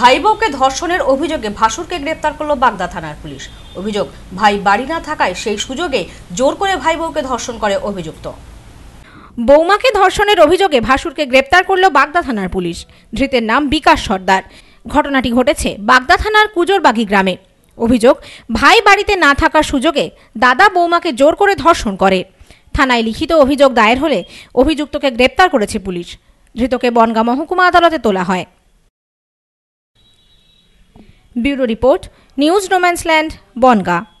ভাই বউকে ধর্ষণের অভিযোগে ভাসুরকে গ্রেপ্তার করল বাগদা থানার পুলিশ অভিযোগ ভাই বাড়ি না থাকায় সেই সুযোগে জোর করে ভাই বউকে ধর্ষণ করে অভিযুক্ত বৌমাকে ধর্ষণের অভিযোগে ভাসুরকে গ্রেপ্তার করল বাগদা থানার পুলিশ ধৃতের নাম বিকাশ সর্দার ঘটনাটি ঘটেছে বাগদা থানার কুজোরবাগি গ্রামে অভিযোগ ভাই বাড়িতে না থাকার সুযোগে দাদা বৌমাকে জোর করে ধর্ষণ করে থানায় লিখিত অভিযোগ দায়ের হলে অভিযুক্তকে গ্রেপ্তার করেছে পুলিশ ধৃতকে বনগা মহকুমা আদালতে তোলা হয় Bureau Report, News Romance Land, Bonga.